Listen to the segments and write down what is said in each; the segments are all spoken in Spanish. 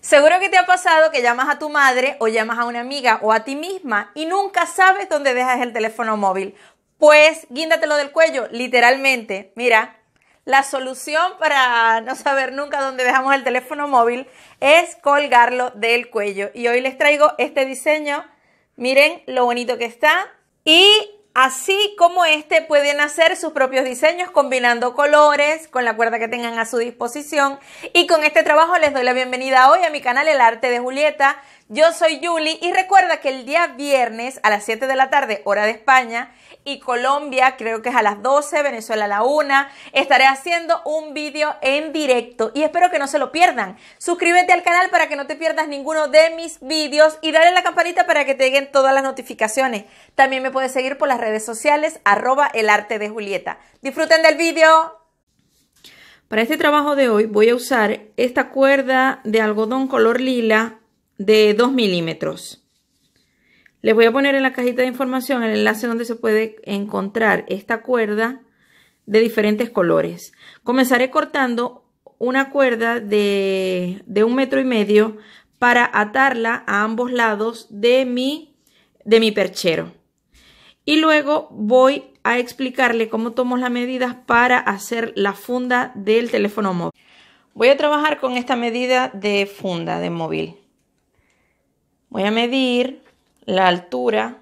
Seguro que te ha pasado que llamas a tu madre o llamas a una amiga o a ti misma y nunca sabes dónde dejas el teléfono móvil. Pues guíndatelo del cuello, literalmente. Mira, la solución para no saber nunca dónde dejamos el teléfono móvil es colgarlo del cuello. Y hoy les traigo este diseño. Miren lo bonito que está. Y Así como este pueden hacer sus propios diseños combinando colores con la cuerda que tengan a su disposición. Y con este trabajo les doy la bienvenida hoy a mi canal El Arte de Julieta. Yo soy Yuli y recuerda que el día viernes a las 7 de la tarde, hora de España, y Colombia, creo que es a las 12, Venezuela a la 1, estaré haciendo un vídeo en directo y espero que no se lo pierdan. Suscríbete al canal para que no te pierdas ninguno de mis vídeos y dale a la campanita para que te lleguen todas las notificaciones. También me puedes seguir por las redes sociales arroba el arte de Julieta. Disfruten del vídeo. Para este trabajo de hoy voy a usar esta cuerda de algodón color lila de 2 milímetros. Les voy a poner en la cajita de información el enlace donde se puede encontrar esta cuerda de diferentes colores. Comenzaré cortando una cuerda de, de un metro y medio para atarla a ambos lados de mi, de mi perchero. Y luego voy a explicarle cómo tomo las medidas para hacer la funda del teléfono móvil. Voy a trabajar con esta medida de funda de móvil. Voy a medir la altura.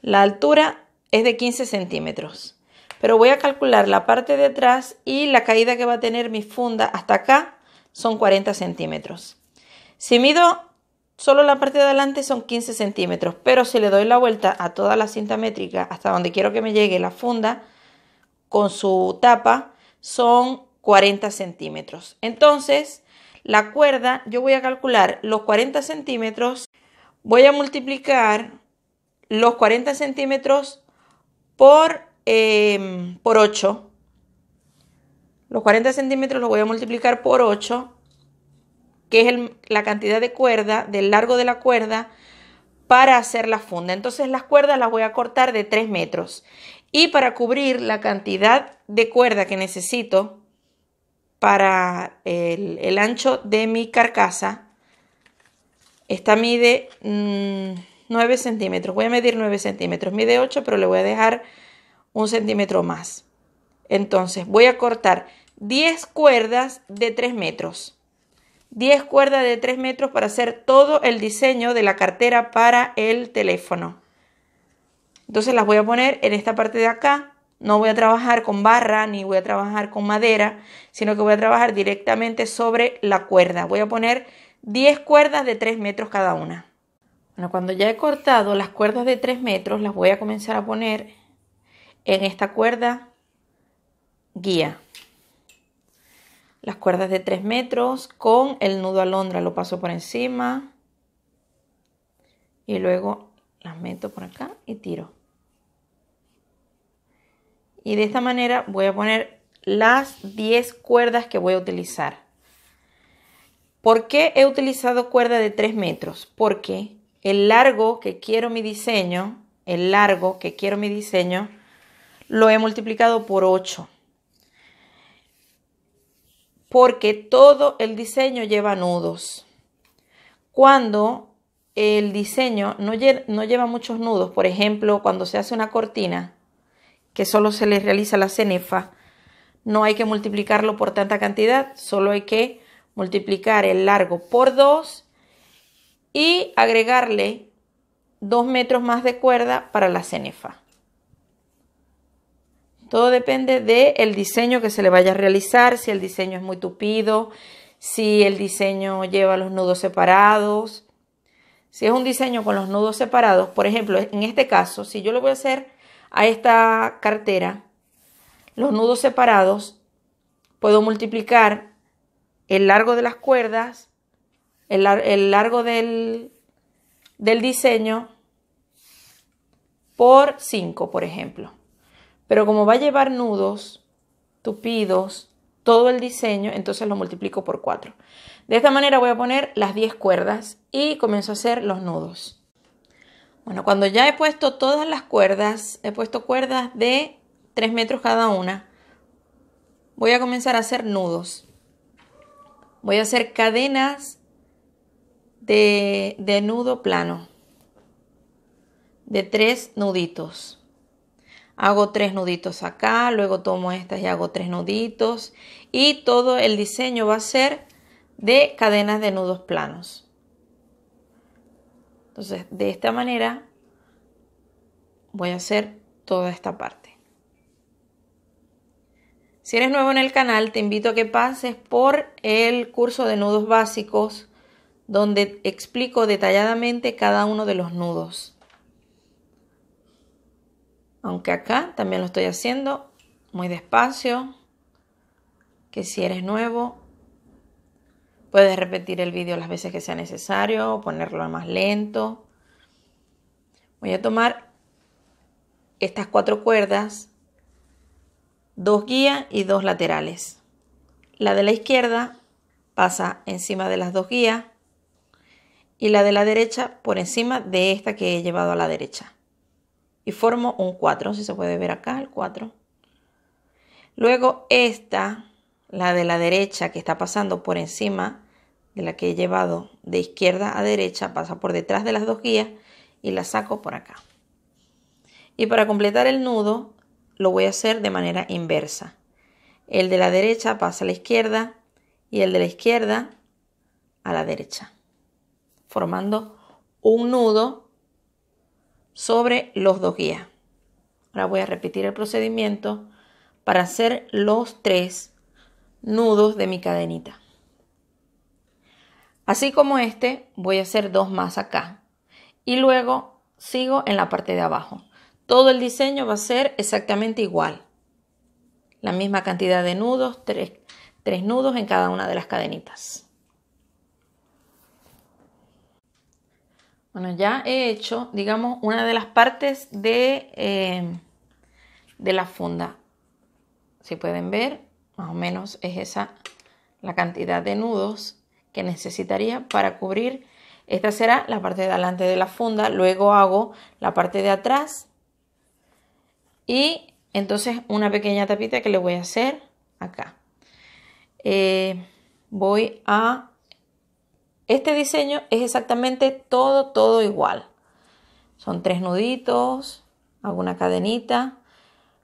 La altura es de 15 centímetros, pero voy a calcular la parte de atrás y la caída que va a tener mi funda hasta acá son 40 centímetros. Si mido solo la parte de adelante son 15 centímetros, pero si le doy la vuelta a toda la cinta métrica hasta donde quiero que me llegue la funda con su tapa, son 40 centímetros. Entonces, la cuerda, yo voy a calcular los 40 centímetros, voy a multiplicar los 40 centímetros por, em, por 8. Los 40 centímetros los voy a multiplicar por 8, que es la cantidad de cuerda, del largo de la cuerda, para hacer la funda. Entonces las cuerdas las voy a cortar de 3 metros. Y para cubrir la cantidad de cuerda que necesito, para el, ancho de mi carcasa. Esta mide 9 mm, centímetros. Voy a medir 9 centímetros. Mide 8, pero le voy a dejar un centímetro más. Entonces voy a cortar 10 cuerdas de 3 metros. 10 cuerdas de 3 metros para hacer todo el diseño de la cartera para el teléfono. Entonces las voy a poner en esta parte de acá no voy a trabajar con barra ni voy a trabajar con madera, sino que voy a trabajar directamente sobre la cuerda. Voy a poner 10 cuerdas de 3 metros cada una. Bueno, cuando ya he cortado las cuerdas de 3 metros, las voy a comenzar a poner en esta cuerda guía. Las cuerdas de 3 metros con el nudo alondra lo paso por encima y luego las meto por acá y tiro y de esta manera voy a poner las 10 cuerdas que voy a utilizar. ¿Por qué he utilizado cuerda de 3 metros? Porque el largo que quiero mi diseño, el largo que quiero mi diseño, lo he multiplicado por 8. Porque todo el diseño lleva nudos. Cuando el diseño no, no lleva muchos nudos, por ejemplo, cuando se hace una cortina, que solo se le realiza la cenefa. No hay que multiplicarlo por tanta cantidad, solo hay que multiplicar el largo por 2 y agregarle 2 metros más de cuerda para la cenefa. Todo depende del diseño que se le vaya a realizar, si el diseño es muy tupido, si el diseño lleva los nudos separados. Si es un diseño con los nudos separados, por ejemplo, en este caso, si yo lo voy a hacer a esta cartera los nudos separados, puedo multiplicar el largo de las cuerdas, el, largo del, del diseño por 5, por ejemplo. Pero como va a llevar nudos tupidos, todo el diseño, entonces lo multiplico por 4. De esta manera voy a poner las 10 cuerdas y comienzo a hacer los nudos. Bueno, cuando ya he puesto todas las cuerdas, he puesto cuerdas de 3 metros cada una, voy a comenzar a hacer nudos. Voy a hacer cadenas de, nudo plano, de 3 nuditos. Hago 3 nuditos acá, luego tomo estas y hago 3 nuditos. Y todo el diseño va a ser de cadenas de nudos planos. Entonces, de esta manera voy a hacer toda esta parte. Si eres nuevo en el canal, te invito a que pases por el curso de nudos básicos, donde explico detalladamente cada uno de los nudos. Aunque acá también lo estoy haciendo muy despacio, que si eres nuevo, Puedes repetir el vídeo las veces que sea necesario o ponerlo más lento. Voy a tomar estas cuatro cuerdas, dos guías y dos laterales. La de la izquierda pasa encima de las dos guías y la de la derecha por encima de esta que he llevado a la derecha. Y formo un 4, si se puede ver acá el 4. Luego esta la de la derecha que está pasando por encima de la que he llevado de izquierda a derecha, pasa por detrás de las dos guías y la saco por acá. Y para completar el nudo lo voy a hacer de manera inversa. El de la derecha pasa a la izquierda y el de la izquierda a la derecha, formando un nudo sobre los dos guías. Ahora voy a repetir el procedimiento para hacer los tres nudos de mi cadenita. Así como este, voy a hacer dos más acá. Y luego sigo en la parte de abajo. Todo el diseño va a ser exactamente igual. La misma cantidad de nudos, tres, nudos en cada una de las cadenitas. Bueno, ya he hecho, digamos, una de las partes de, eh, de la funda. Si pueden ver, más o menos es esa la cantidad de nudos que necesitaría para cubrir. Esta será la parte de adelante de la funda, luego hago la parte de atrás y entonces una pequeña tapita que le voy a hacer acá. Eh, voy a... Este diseño es exactamente todo, todo igual. Son tres nuditos, alguna una cadenita,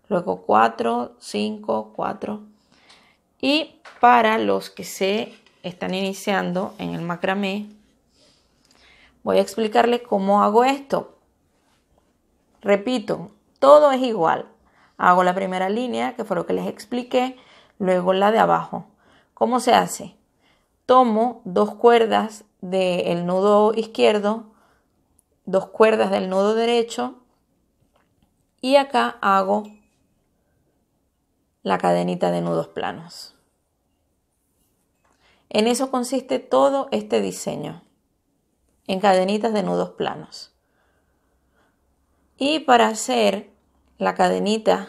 luego cuatro, cinco, cuatro, y para los que se están iniciando en el macramé, voy a explicarles cómo hago esto. Repito, todo es igual. Hago la primera línea, que fue lo que les expliqué, luego la de abajo. ¿Cómo se hace? Tomo dos cuerdas del nudo izquierdo, dos cuerdas del nudo derecho y acá hago la cadenita de nudos planos. En eso consiste todo este diseño, en cadenitas de nudos planos. Y para hacer la cadenita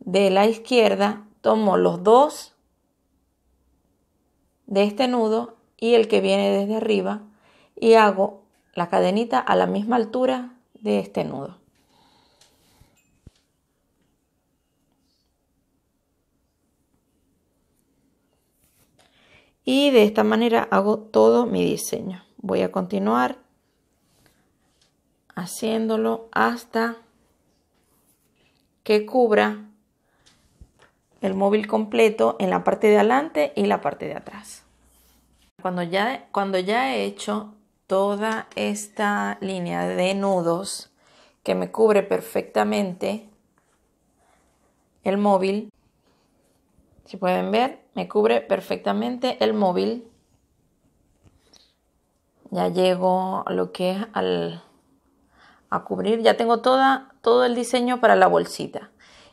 de la izquierda, tomo los dos de este nudo y el que viene desde arriba y hago la cadenita a la misma altura de este nudo. y de esta manera hago todo mi diseño. Voy a continuar haciéndolo hasta que cubra el móvil completo en la parte de adelante y la parte de atrás. Cuando ya, cuando ya he hecho toda esta línea de nudos que me cubre perfectamente el móvil, si pueden ver, me cubre perfectamente el móvil. Ya llego a lo que es al, a cubrir. Ya tengo toda, todo el diseño para la bolsita.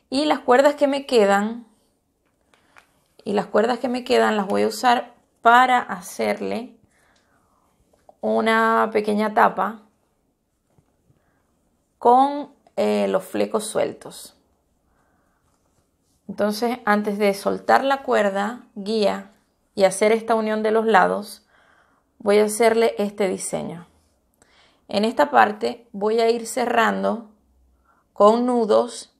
Y las cuerdas que me quedan, y las cuerdas que me quedan las voy a usar para hacerle una pequeña tapa con eh, los flecos sueltos. Entonces, antes de soltar la cuerda, guía y hacer esta unión de los lados, voy a hacerle este diseño. En esta parte voy a ir cerrando con nudos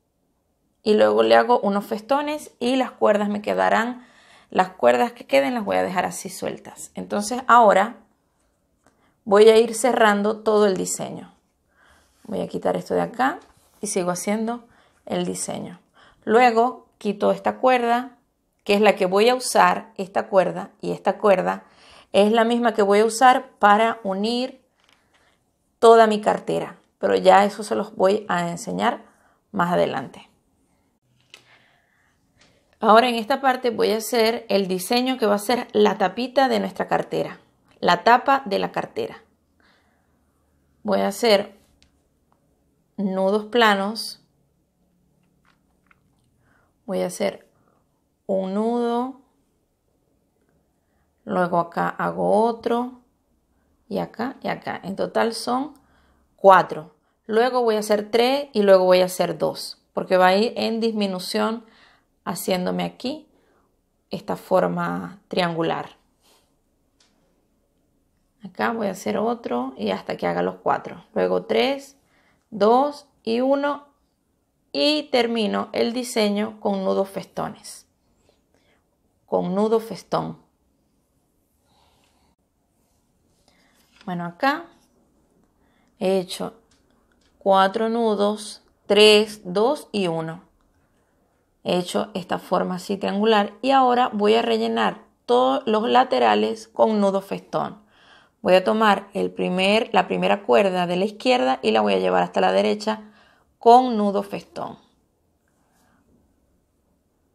y luego le hago unos festones y las cuerdas me quedarán, las cuerdas que queden las voy a dejar así sueltas. Entonces ahora voy a ir cerrando todo el diseño. Voy a quitar esto de acá y sigo haciendo el diseño. Luego quito esta cuerda, que es la que voy a usar, esta cuerda y esta cuerda es la misma que voy a usar para unir toda mi cartera, pero ya eso se los voy a enseñar más adelante. Ahora en esta parte voy a hacer el diseño que va a ser la tapita de nuestra cartera, la tapa de la cartera. Voy a hacer nudos planos voy a hacer un nudo, luego acá hago otro, y acá y acá. En total son cuatro. Luego voy a hacer tres y luego voy a hacer dos, porque va a ir en disminución haciéndome aquí esta forma triangular. Acá voy a hacer otro y hasta que haga los cuatro. Luego tres, dos y uno y termino el diseño con nudos festones. Con nudo festón. Bueno, acá he hecho cuatro nudos, tres dos y uno He hecho esta forma así triangular y ahora voy a rellenar todos los laterales con nudo festón. Voy a tomar el primer, la primera cuerda de la izquierda y la voy a llevar hasta la derecha con nudo festón.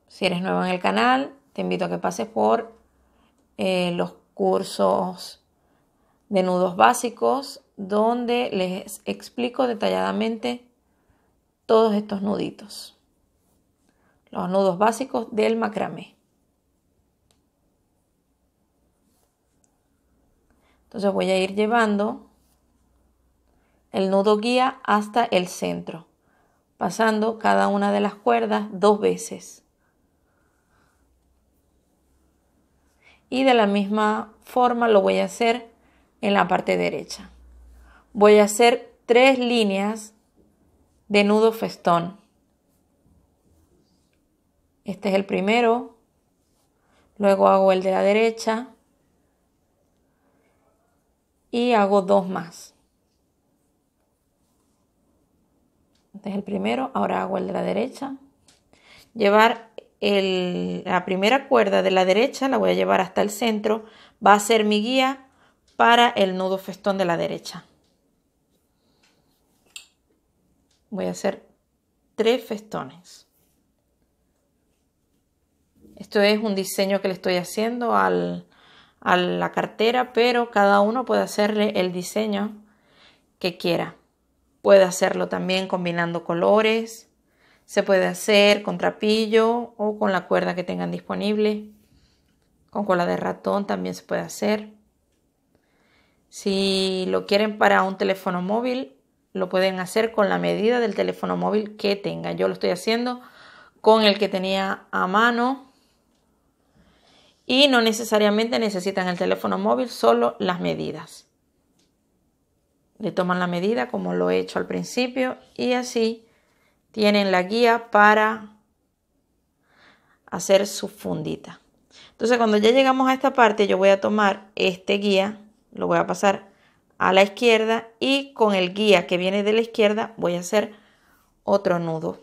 Si eres nuevo en el canal, te invito a que pases por eh, los cursos de nudos básicos donde les explico detalladamente todos estos nuditos. Los nudos básicos del macramé. Entonces voy a ir llevando el nudo guía hasta el centro pasando cada una de las cuerdas dos veces. Y de la misma forma lo voy a hacer en la parte derecha. Voy a hacer tres líneas de nudo festón. Este es el primero. Luego hago el de la derecha. Y hago dos más. es el primero, ahora hago el de la derecha. Llevar la primera cuerda de la derecha, la voy a llevar hasta el centro, va a ser mi guía para el nudo festón de la derecha. Voy a hacer tres festones. Esto es un diseño que le estoy haciendo al, a la cartera, pero cada uno puede hacerle el diseño que quiera. Puede hacerlo también combinando colores. Se puede hacer con trapillo o con la cuerda que tengan disponible. Con cola de ratón también se puede hacer. Si lo quieren para un teléfono móvil, lo pueden hacer con la medida del teléfono móvil que tengan. Yo lo estoy haciendo con el que tenía a mano. Y no necesariamente necesitan el teléfono móvil, solo las medidas le toman la medida como lo he hecho al principio y así tienen la guía para hacer su fundita. Entonces cuando ya llegamos a esta parte yo voy a tomar este guía, lo voy a pasar a la izquierda y con el guía que viene de la izquierda voy a hacer otro nudo.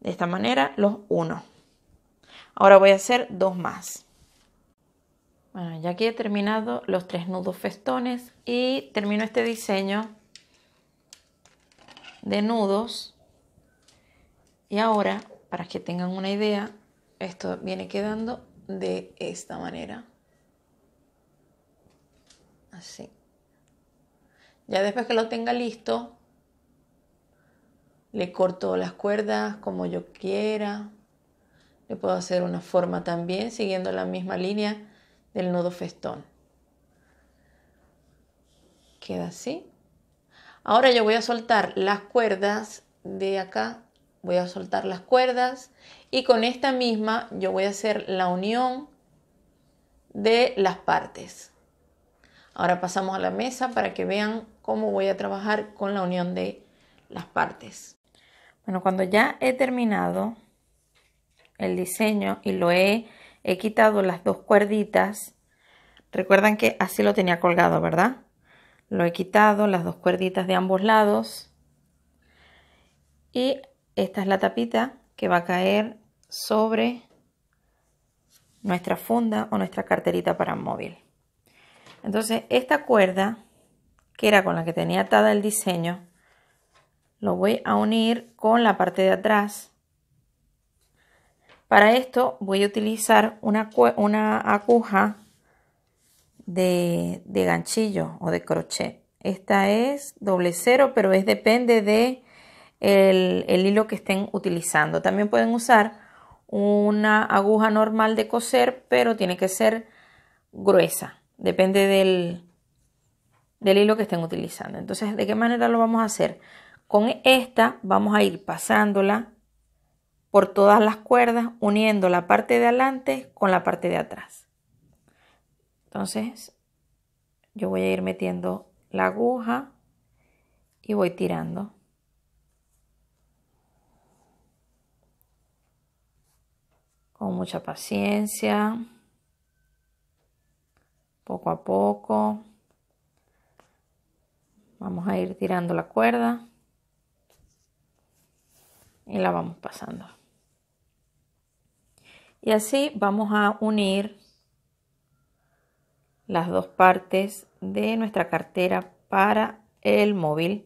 De esta manera los uno. Ahora voy a hacer dos más ya aquí he terminado los tres nudos festones y termino este diseño de nudos. Y ahora, para que tengan una idea, esto viene quedando de esta manera. Así. Ya después que lo tenga listo, le corto las cuerdas como yo quiera. Le puedo hacer una forma también siguiendo la misma línea el nudo festón. Queda así. Ahora yo voy a soltar las cuerdas de acá. Voy a soltar las cuerdas y con esta misma yo voy a hacer la unión de las partes. Ahora pasamos a la mesa para que vean cómo voy a trabajar con la unión de las partes. Bueno, cuando ya he terminado el diseño y lo he he quitado las dos cuerditas. Recuerdan que así lo tenía colgado, ¿verdad? Lo he quitado, las dos cuerditas de ambos lados. Y esta es la tapita que va a caer sobre nuestra funda o nuestra carterita para móvil. Entonces, esta cuerda, que era con la que tenía atada el diseño, lo voy a unir con la parte de atrás para esto voy a utilizar una, una aguja de, ganchillo o de crochet. Esta es doble cero, pero es depende de el, hilo que estén utilizando. También pueden usar una aguja normal de coser, pero tiene que ser gruesa. Depende del, del hilo que estén utilizando. Entonces, ¿de qué manera lo vamos a hacer? Con esta vamos a ir pasándola todas las cuerdas, uniendo la parte de adelante con la parte de atrás. Entonces, yo voy a ir metiendo la aguja y voy tirando. Con mucha paciencia, poco a poco. Vamos a ir tirando la cuerda y la vamos pasando. Y así vamos a unir las dos partes de nuestra cartera para el móvil.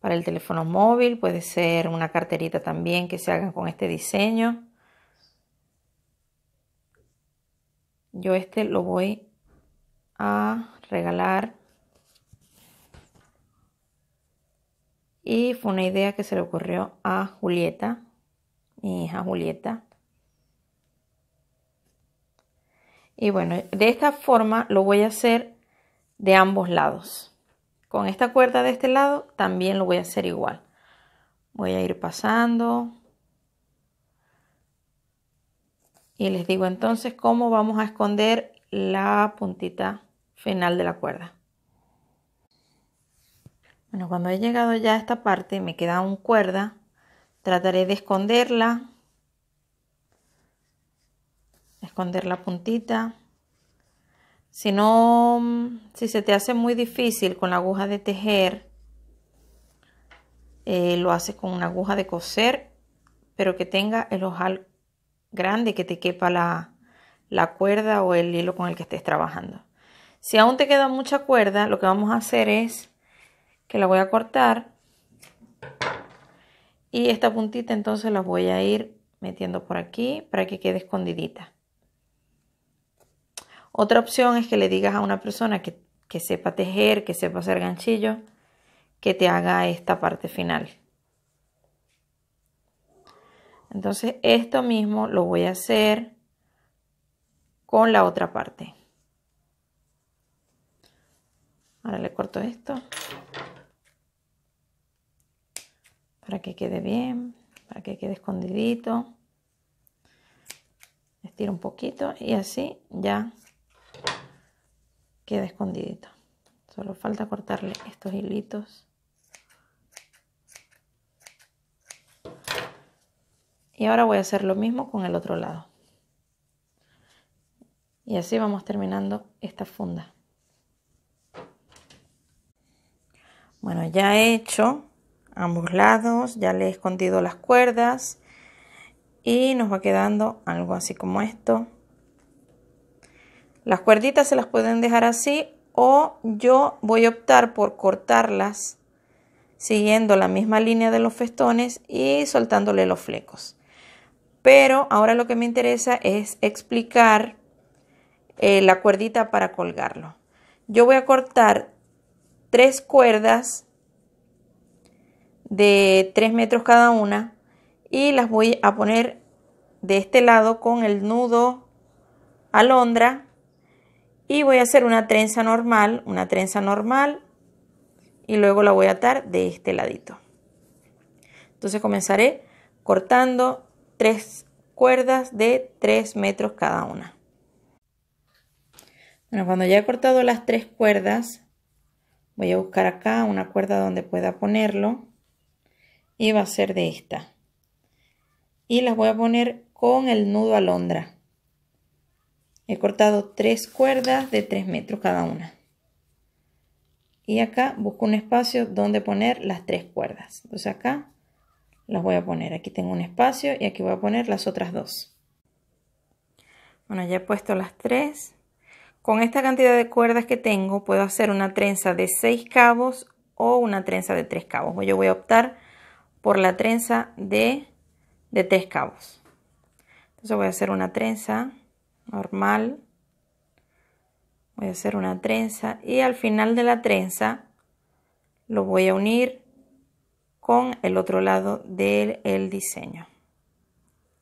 Para el teléfono móvil puede ser una carterita también que se haga con este diseño. Yo este lo voy a regalar. Y fue una idea que se le ocurrió a Julieta, mi hija Julieta. Y bueno, de esta forma lo voy a hacer de ambos lados. Con esta cuerda de este lado también lo voy a hacer igual. Voy a ir pasando. Y les digo entonces cómo vamos a esconder la puntita final de la cuerda. Bueno, cuando he llegado ya a esta parte, me queda un cuerda. Trataré de esconderla esconder la puntita. Si no, mm, si se te hace muy difícil con la aguja de tejer, eh, lo haces con una aguja de coser, pero que tenga el ojal grande que te quepa la, la cuerda o el hilo con el que estés trabajando. Si aún te queda mucha cuerda, lo que vamos a hacer es que la voy a cortar y esta puntita entonces la voy a ir metiendo por aquí para que quede escondidita. Otra opción es que le digas a una persona que, sepa tejer, que sepa hacer ganchillo, que te haga esta parte final. Entonces esto mismo lo voy a hacer con la otra parte. Ahora le corto esto para que quede bien, para que quede escondidito. Estiro un poquito y así ya queda escondidito. Solo falta cortarle estos hilitos. Y ahora voy a hacer lo mismo con el otro lado. Y así vamos terminando esta funda. Bueno, ya he hecho ambos lados, ya le he escondido las cuerdas y nos va quedando algo así como esto. Las cuerditas se las pueden dejar así o yo voy a optar por cortarlas siguiendo la misma línea de los festones y soltándole los flecos. Pero ahora lo que me interesa es explicar eh, la cuerdita para colgarlo. Yo voy a cortar tres cuerdas de 3 metros cada una y las voy a poner de este lado con el nudo alondra y voy a hacer una trenza normal, una trenza normal y luego la voy a atar de este ladito. Entonces comenzaré cortando tres cuerdas de 3 metros cada una. Bueno, cuando ya he cortado las tres cuerdas, voy a buscar acá una cuerda donde pueda ponerlo y va a ser de esta. Y las voy a poner con el nudo alondra. He cortado tres cuerdas de tres metros cada una. Y acá busco un espacio donde poner las tres cuerdas. Entonces acá las voy a poner. Aquí tengo un espacio y aquí voy a poner las otras dos. Bueno, ya he puesto las tres. Con esta cantidad de cuerdas que tengo puedo hacer una trenza de 6 cabos o una trenza de tres cabos. Yo voy a optar por la trenza de, de cabos. Entonces voy a hacer una trenza normal. Voy a hacer una trenza y al final de la trenza lo voy a unir con el otro lado del el diseño.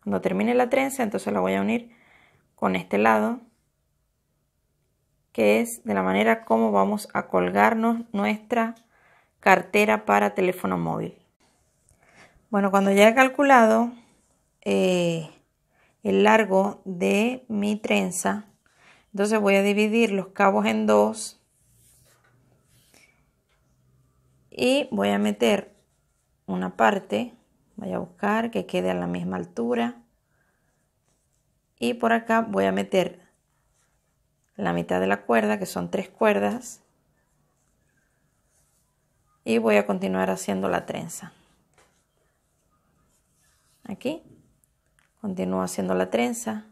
Cuando termine la trenza, entonces la voy a unir con este lado, que es de la manera como vamos a colgarnos nuestra cartera para teléfono móvil. Bueno, cuando ya he calculado, eh, el largo de mi trenza. Entonces voy a dividir los cabos en dos. Y voy a meter una parte. Voy a buscar que quede a la misma altura. Y por acá voy a meter la mitad de la cuerda, que son tres cuerdas. Y voy a continuar haciendo la trenza. Aquí Continúo haciendo la trenza.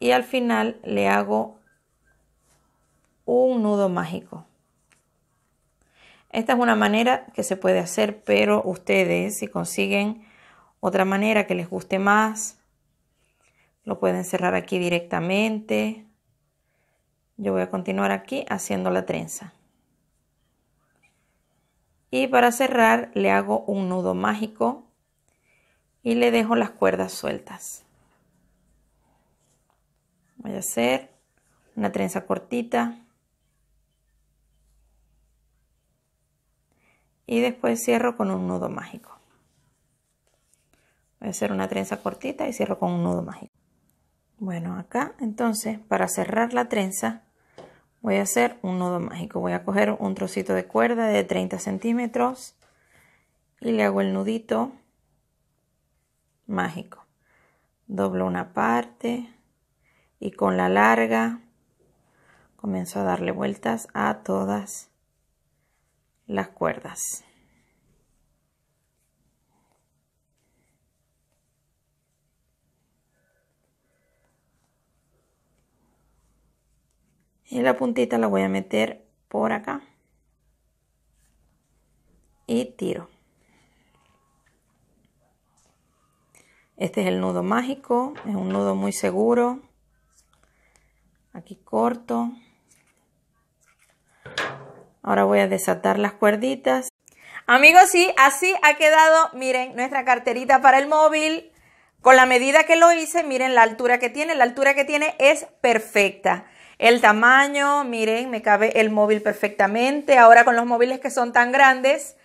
Y al final le hago un nudo mágico. Esta es una manera que se puede hacer, pero ustedes si consiguen otra manera que les guste más, lo pueden cerrar aquí directamente. Yo voy a continuar aquí haciendo la trenza. Y para cerrar le hago un nudo mágico y le dejo las cuerdas sueltas. Voy a hacer una trenza cortita. Y después cierro con un nudo mágico. Voy a hacer una trenza cortita y cierro con un nudo mágico. Bueno, acá entonces para cerrar la trenza voy a hacer un nudo mágico. Voy a coger un trocito de cuerda de 30 centímetros y le hago el nudito mágico. Doblo una parte y con la larga comienzo a darle vueltas a todas las cuerdas. y la puntita la voy a meter por acá y tiro Este es el nudo mágico, es un nudo muy seguro. Aquí corto. Ahora voy a desatar las cuerditas. Amigos, sí, así ha quedado, miren, nuestra carterita para el móvil. Con la medida que lo hice, miren la altura que tiene. La altura que tiene es perfecta. El tamaño, miren, me cabe el móvil perfectamente. Ahora con los móviles que son tan grandes,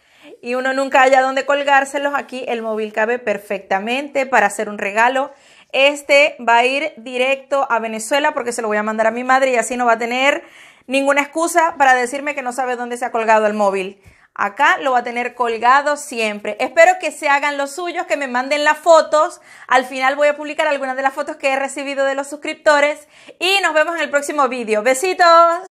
y uno nunca haya dónde colgárselos, aquí el móvil cabe perfectamente para hacer un regalo. Este va a ir directo a Venezuela porque se lo voy a mandar a mi madre y así no va a tener ninguna excusa para decirme que no sabe dónde se ha colgado el móvil. Acá lo va a tener colgado siempre. Espero que se hagan los suyos, que me manden las fotos. Al final voy a publicar algunas de las fotos que he recibido de los suscriptores. Y nos vemos en el próximo vídeo. Besitos.